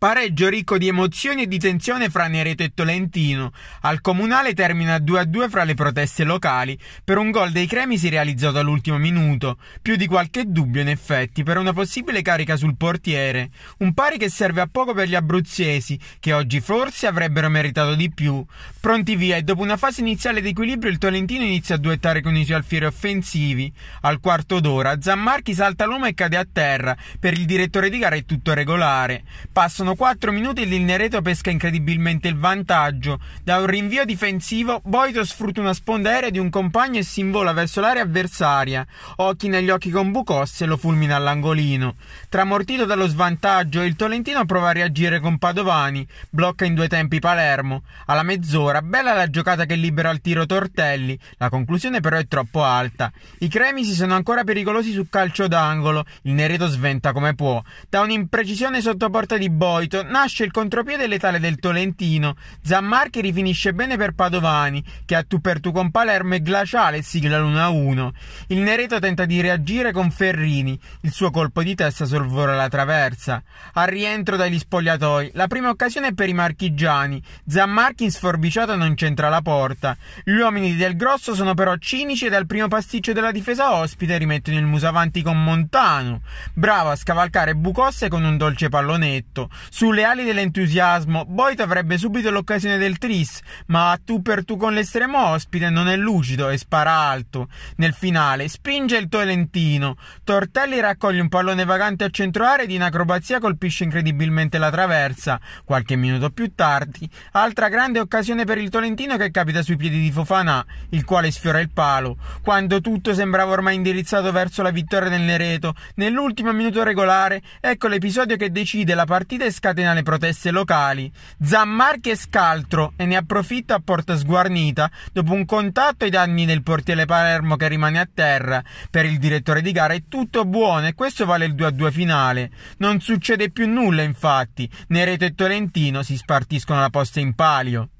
Pareggio ricco di emozioni e di tensione fra Nereto e Tolentino. Al comunale termina 2-2 fra le proteste locali. Per un gol dei Cremisi realizzato all'ultimo minuto. Più di qualche dubbio, in effetti, per una possibile carica sul portiere. Un pari che serve a poco per gli abruzzesi, che oggi forse avrebbero meritato di più. Pronti via e dopo una fase iniziale di equilibrio il Tolentino inizia a duettare con i suoi alfieri offensivi. Al quarto d'ora Zammarchi salta l'uomo e cade a terra. Per il direttore di gara è tutto regolare. Passano mancano 4 minuti e l'Ilnereto pesca incredibilmente il vantaggio. Da un rinvio difensivo, Boito sfrutta una sponda aerea di un compagno e si invola verso l'area avversaria. Occhi negli occhi con Bucos e lo fulmina all'angolino. Tramortito dallo svantaggio, il Tolentino prova a reagire con Padovani, blocca in due tempi Palermo. Alla mezz'ora, bella la giocata che libera il tiro Tortelli, la conclusione però è troppo alta. I cremisi sono ancora pericolosi su calcio d'angolo, il Nereto sventa come può. Da un'imprecisione sotto porta di Boito, introito nasce il contropiede letale del Tolentino. Zammarchi rifinisce bene per Padovani, che a tu per tu con Palermo è glaciale e sigla l'1-1. Il Nereto tenta di reagire con Ferrini. Il suo colpo di testa sorvola la traversa. Al rientro dagli spogliatoi, la prima occasione è per i marchigiani. Zammarchi in sforbiciata non c'entra la porta. Gli uomini del Grosso sono però cinici e dal primo pasticcio della difesa ospite rimettono il muso avanti con Montano. Bravo a scavalcare Bucosse con un dolce pallonetto. Sulle ali dell'entusiasmo, Boito avrebbe subito l'occasione del tris, ma a tu per tu con l'estremo ospite non è lucido e spara alto. Nel finale spinge il Tolentino. Tortelli raccoglie un pallone vagante a centro area ed in acrobazia colpisce incredibilmente la traversa. Qualche minuto più tardi, altra grande occasione per il Tolentino che capita sui piedi di Fofana, il quale sfiora il palo. Quando tutto sembrava ormai indirizzato verso la vittoria del Nereto, nell'ultimo minuto regolare, ecco l'episodio che decide la partita e scatena le proteste locali. Zammarchi e Scaltro e ne approfitta a porta sguarnita dopo un contatto ai danni del portiere Palermo che rimane a terra. Per il direttore di gara è tutto buono e questo vale il 2-2 finale. Non succede più nulla infatti, Nereto e Tolentino si spartiscono la posta in palio.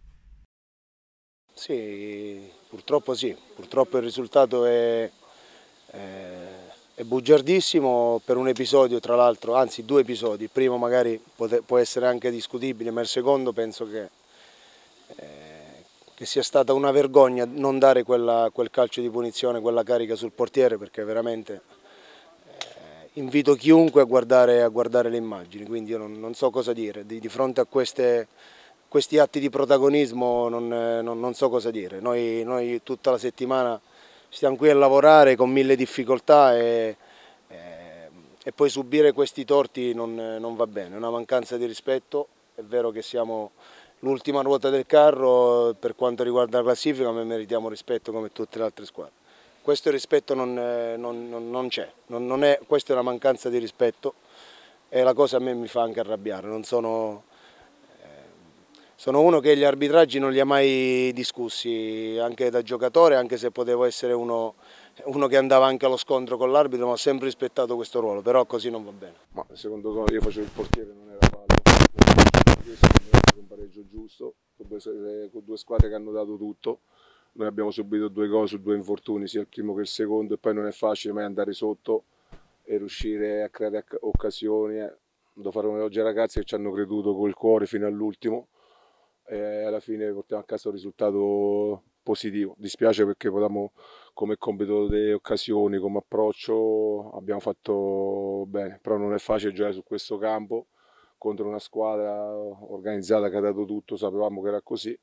Sì, purtroppo sì, purtroppo il risultato è, è eh, è bugiardissimo per un episodio tra l'altro, anzi due episodi, il primo magari può essere anche discutibile, ma il secondo penso che, eh, che sia stata una vergogna non dare quella, quel calcio di punizione, quella carica sul portiere perché veramente eh, invito chiunque a guardare, a guardare, le immagini, quindi io non, non so cosa dire, di, di fronte a queste, questi atti di protagonismo non, non, non so cosa dire, noi, noi tutta la settimana stiamo qui a lavorare con mille difficoltà e, e, e poi subire questi torti non, non va bene, è una mancanza di rispetto, è vero che siamo l'ultima ruota del carro per quanto riguarda la classifica ma meritiamo rispetto come tutte le altre squadre. Questo rispetto non, non, non c'è, questa è una mancanza di rispetto e la cosa a me mi fa anche arrabbiare, non sono sono uno che gli arbitraggi non li ha mai discussi, anche da giocatore, anche se potevo essere uno, uno che andava anche allo scontro con l'arbitro, ma ho sempre rispettato questo ruolo, però così non va bene. Ma secondo me io facevo il portiere, non era fallo, un pareggio giusto, eh, con due squadre che hanno dato tutto, noi abbiamo subito due gol su due infortuni, sia il primo che il secondo, e poi non è facile mai andare sotto e riuscire a creare occasioni. Eh. Devo fare un elogio ai ragazzi che ci hanno creduto col cuore fino all'ultimo e alla fine portiamo a casa un risultato positivo. Dispiace perché potevamo come compito delle occasioni, come approccio abbiamo fatto bene, però non è facile giocare su questo campo contro una squadra organizzata che ha dato tutto, sapevamo che era così